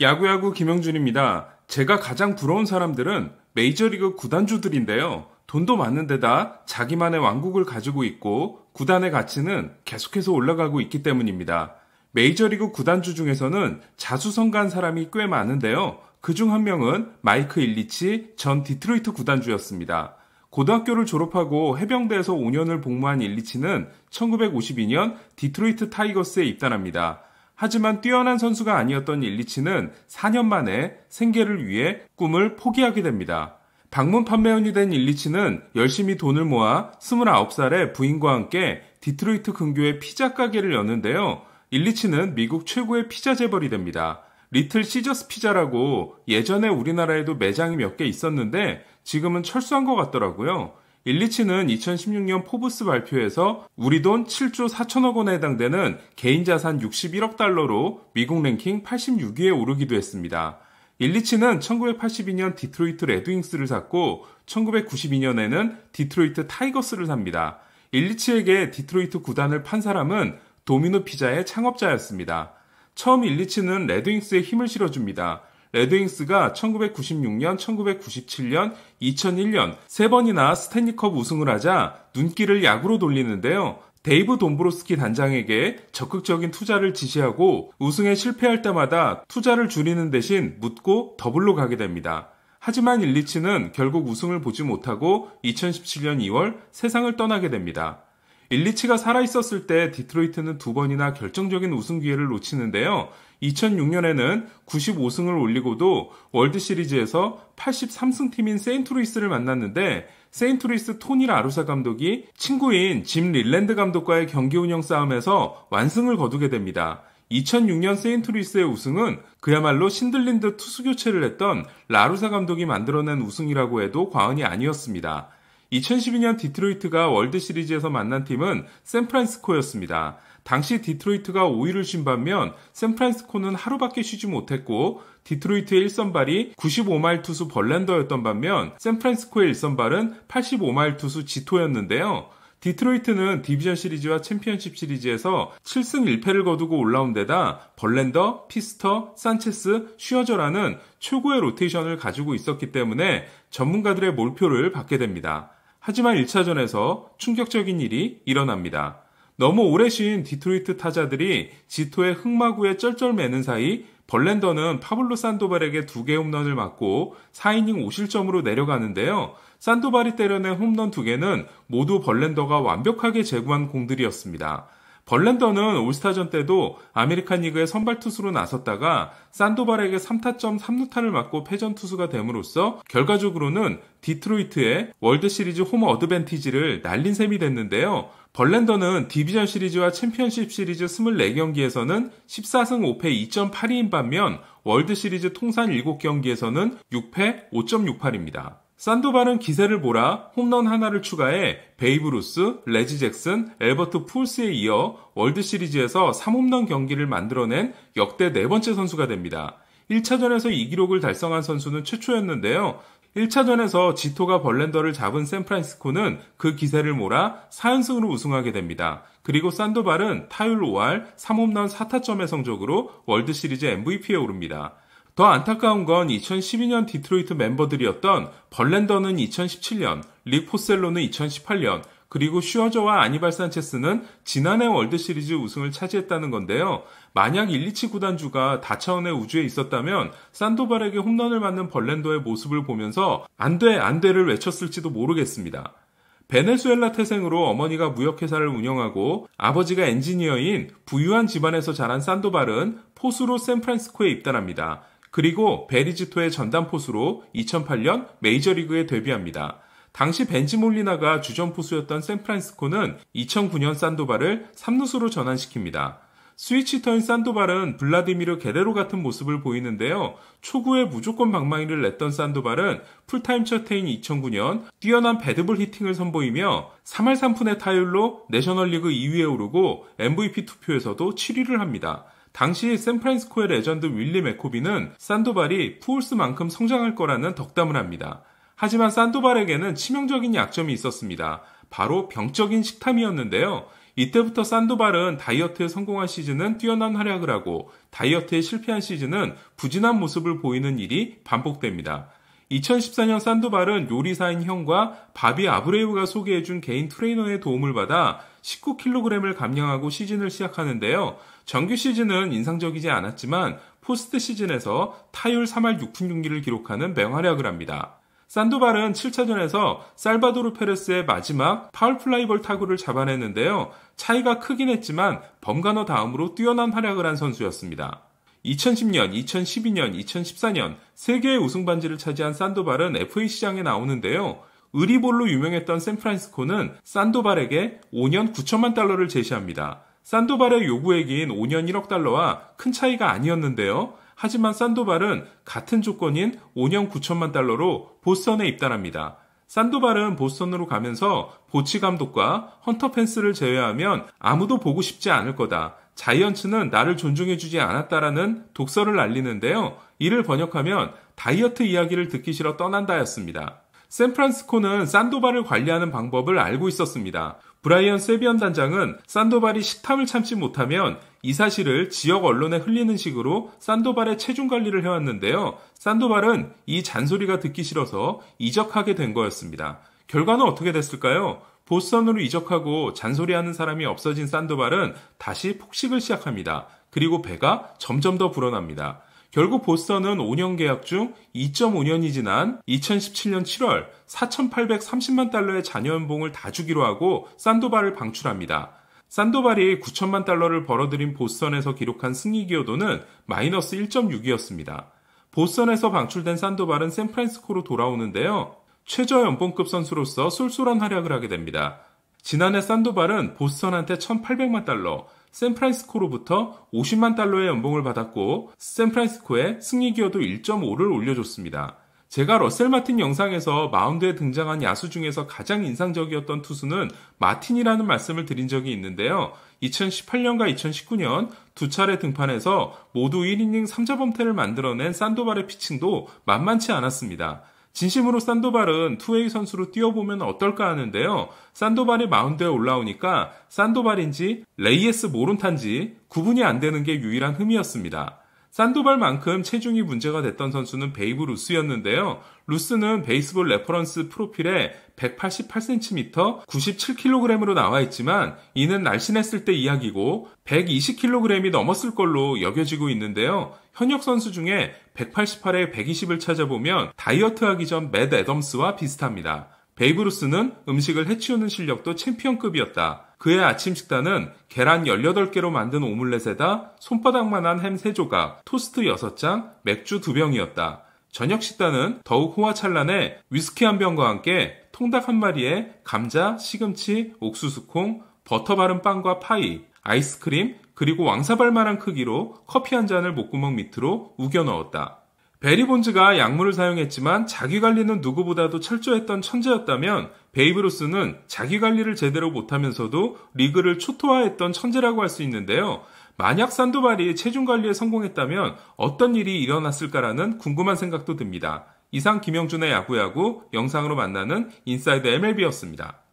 야구야구 김영준입니다. 제가 가장 부러운 사람들은 메이저리그 구단주들인데요. 돈도 많은 데다 자기만의 왕국을 가지고 있고 구단의 가치는 계속해서 올라가고 있기 때문입니다. 메이저리그 구단주 중에서는 자수성가한 사람이 꽤 많은데요. 그 중 한 명은 마이크 일리치 전 디트로이트 구단주였습니다. 고등학교를 졸업하고 해병대에서 5년을 복무한 일리치는 1952년 디트로이트 타이거스에 입단합니다. 하지만 뛰어난 선수가 아니었던 일리치는 4년 만에 생계를 위해 꿈을 포기하게 됩니다. 방문 판매원이 된 일리치는 열심히 돈을 모아 2 9살의 부인과 함께 디트로이트 근교의 피자 가게를 여는데요. 일리치는 미국 최고의 피자 재벌이 됩니다. 리틀 시저스 피자라고 예전에 우리나라에도 매장이 몇 개 있었는데 지금은 철수한 것 같더라고요. 1리치는 2016년 포브스 발표에서 우리 돈 7조 4천억 원에 해당되는 개인 자산 61억 달러로 미국 랭킹 86위에 오르기도 했습니다. 일리치는 1982년 디트로이트 레드윙스를 샀고 1992년에는 디트로이트 타이거스를 삽니다. 일리치에게 디트로이트 구단을 판 사람은 도미노 피자의 창업자였습니다. 처음 일리치는 레드윙스에 힘을 실어줍니다. 레드윙스가 1996년, 1997년, 2001년 세 번이나 스탠리컵 우승을 하자 눈길을 야구로 돌리는데요. 데이브 돈브로스키 단장에게 적극적인 투자를 지시하고 우승에 실패할 때마다 투자를 줄이는 대신 묻고 더블로 가게 됩니다. 하지만 일리치는 결국 우승을 보지 못하고 2017년 2월 세상을 떠나게 됩니다. 일리치가 살아있었을 때 디트로이트는 두 번이나 결정적인 우승 기회를 놓치는데요. 2006년에는 95승을 올리고도 월드시리즈에서 83승 팀인 세인트루이스를 만났는데 세인트루이스 토니 라루사 감독이 친구인 짐 릴랜드 감독과의 경기 운영 싸움에서 완승을 거두게 됩니다. 2006년 세인트루이스의 우승은 그야말로 신들린 듯 투수 교체를 했던 라루사 감독이 만들어낸 우승이라고 해도 과언이 아니었습니다. 2012년 디트로이트가 월드 시리즈에서 만난 팀은 샌프란시스코였습니다. 당시 디트로이트가 5위를 쉰 반면 샌프란시스코는 하루밖에 쉬지 못했고 디트로이트의 1선발이 95마일 투수 벌렌더였던 반면 샌프란시스코의 1선발은 85마일 투수 지토였는데요. 디트로이트는 디비전 시리즈와 챔피언십 시리즈에서 7승 1패를 거두고 올라온 데다 벌렌더, 피스터, 산체스, 슈어저라는 최고의 로테이션을 가지고 있었기 때문에 전문가들의 몰표를 받게 됩니다. 하지만 1차전에서 충격적인 일이 일어납니다. 너무 오래 쉰 디트로이트 타자들이 지토의 흑마구에 쩔쩔매는 사이 벌렌더는 파블로 산도발에게 두 개 홈런을 맞고 4이닝 5실점으로 내려가는데요. 산도발이 때려낸 홈런 두 개는 모두 벌렌더가 완벽하게 제구한 공들이었습니다. 벌랜더는 올스타전 때도 아메리칸 리그의 선발 투수로 나섰다가 산도발에게 3타점 3루타를 맞고 패전 투수가 됨으로써 결과적으로는 디트로이트의 월드 시리즈 홈 어드밴티지를 날린 셈이 됐는데요. 벌랜더는 디비전 시리즈와 챔피언십 시리즈 24경기에서는 14승 5패 2.82인 반면 월드 시리즈 통산 7경기에서는 6패 5.68입니다. 산도발은 기세를 몰아 홈런 하나를 추가해 베이브 루스, 레지 잭슨, 엘버트 풀스에 이어 월드 시리즈에서 3홈런 경기를 만들어낸 역대 네 번째 선수가 됩니다. 1차전에서 이 기록을 달성한 선수는 최초였는데요. 1차전에서 지토가 벌렌더를 잡은 샌프란시스코는 그 기세를 몰아 4연승으로 우승하게 됩니다. 그리고 산도발은 타율 5할 3홈런 4타점의 성적으로 월드시리즈 MVP에 오릅니다. 더 안타까운 건 2012년 디트로이트 멤버들이었던 벌렌더는 2017년, 릭 포셀로는 2018년, 그리고 슈어저와 아니발 산체스는 지난해 월드시리즈 우승을 차지했다는 건데요. 만약 1, 2치 구단주가 다차원의 우주에 있었다면 산도발에게 홈런을 맞는 벌렌더의 모습을 보면서 안돼 안돼를 외쳤을지도 모르겠습니다. 베네수엘라 태생으로 어머니가 무역회사를 운영하고 아버지가 엔지니어인 부유한 집안에서 자란 산도발은 포수로 샌프란시스코에 입단합니다. 그리고 베리지토의 전담포수로 2008년 메이저리그에 데뷔합니다. 당시 벤지 몰리나가 주전 포수였던 샌프란시스코는 2009년 산도발을 3루수로 전환시킵니다. 스위치터인 산도발은 블라디미르 게레로 같은 모습을 보이는데요. 초구에 무조건 방망이를 냈던 산도발은 풀타임 첫해인 2009년 뛰어난 배드볼 히팅을 선보이며 3할 3푼의 타율로 내셔널리그 2위에 오르고 MVP 투표에서도 7위를 합니다. 당시 샌프란시스코의 레전드 윌리 메코비는 산도발이 푸울스만큼 성장할 거라는 덕담을 합니다. 하지만 산도발에게는 치명적인 약점이 있었습니다. 바로 병적인 식탐이었는데요. 이때부터 산도발은 다이어트에 성공한 시즌은 뛰어난 활약을 하고 다이어트에 실패한 시즌은 부진한 모습을 보이는 일이 반복됩니다. 2014년 산도발은 요리사인 형과 바비 아브레우가 소개해준 개인 트레이너의 도움을 받아 19kg을 감량하고 시즌을 시작하는데요. 정규 시즌은 인상적이지 않았지만 포스트 시즌에서 타율 3할 6푼 6리를 기록하는 맹활약을 합니다. 산도발은 7차전에서 살바도르 페레스의 마지막 파울플라이벌 타구를 잡아냈는데요. 차이가 크긴 했지만 범가너 다음으로 뛰어난 활약을 한 선수였습니다. 2010년, 2012년, 2014년 3개의 우승 반지를 차지한 산도발은 FA 시장에 나오는데요. 의리볼로 유명했던 샌프란시스코는 산도발에게 5년 9천만 달러를 제시합니다. 산도발의 요구액인 5년 1억 달러와 큰 차이가 아니었는데요. 하지만 산도발은 같은 조건인 5년 9천만 달러로 보스턴에 입단합니다. 산도발은 보스턴으로 가면서 보치 감독과 헌터 펜스를 제외하면 아무도 보고 싶지 않을 거다. 자이언츠는 나를 존중해주지 않았다라는 독서를 날리는데요 이를 번역하면 다이어트 이야기를 듣기 싫어 떠난다였습니다. 샌프란시스코는 산도발을 관리하는 방법을 알고 있었습니다. 브라이언 세비언 단장은 산도발이 식탐을 참지 못하면 이 사실을 지역 언론에 흘리는 식으로 산도발의 체중 관리를 해왔는데요. 산도발은 이 잔소리가 듣기 싫어서 이적하게 된 거였습니다. 결과는 어떻게 됐을까요? 보스턴으로 이적하고 잔소리하는 사람이 없어진 산도발은 다시 폭식을 시작합니다. 그리고 배가 점점 더 불어납니다. 결국 보스턴은 5년 계약 중 2.5년이 지난 2017년 7월 4,830만 달러의 잔여 연봉을 다 주기로 하고 산도발을 방출합니다. 산도발이 9천만 달러를 벌어들인 보스턴에서 기록한 승리 기여도는 마이너스 1.6이었습니다. 보스턴에서 방출된 산도발은 샌프란시스코로 돌아오는데요. 최저연봉급 선수로서 쏠쏠한 활약을 하게 됩니다. 지난해 산도발은 보스턴한테 1,800만 달러, 샌프란시스코로부터 50만 달러의 연봉을 받았고 샌프란시스코의 승리 기여도 1.5를 올려줬습니다. 제가 러셀 마틴 영상에서 마운드에 등장한 야수 중에서 가장 인상적이었던 투수는 마틴이라는 말씀을 드린 적이 있는데요. 2018년과 2019년 두 차례 등판해서 모두 1이닝 3자 범퇴를 만들어낸 산도발의 피칭도 만만치 않았습니다. 진심으로 산도발은 투웨이 선수로 뛰어보면 어떨까 하는데요. 산도발이 마운드에 올라오니까 산도발인지 레이에스 모론탄지 구분이 안 되는 게 유일한 흠이었습니다. 산도발만큼 체중이 문제가 됐던 선수는 베이브 루스였는데요. 루스는 베이스볼 레퍼런스 프로필에 188cm, 97kg으로 나와 있지만 이는 날씬했을 때 이야기고 120kg이 넘었을 걸로 여겨지고 있는데요. 현역 선수 중에 188에 120을 찾아보면 다이어트 하기 전 맷 애덤스와 비슷합니다. 베이브 루스는 음식을 해치우는 실력도 챔피언급이었다. 그의 아침 식단은 계란 18개로 만든 오믈렛에다 손바닥만한 햄 3조각, 토스트 6장, 맥주 2병이었다. 저녁 식단은 더욱 호화찬란해 위스키 한 병과 함께 통닭 한 마리에 감자, 시금치, 옥수수콩, 버터 바른 빵과 파이, 아이스크림, 그리고 왕사발만한 크기로 커피 한 잔을 목구멍 밑으로 우겨 넣었다. 베리본즈가 약물을 사용했지만 자기 관리는 누구보다도 철저했던 천재였다면 베이브루스는 자기 관리를 제대로 못하면서도 리그를 초토화했던 천재라고 할 수 있는데요. 만약 산도발이 체중 관리에 성공했다면 어떤 일이 일어났을까라는 궁금한 생각도 듭니다. 이상 김영준의 야구야구 영상으로 만나는 인사이드 MLB였습니다.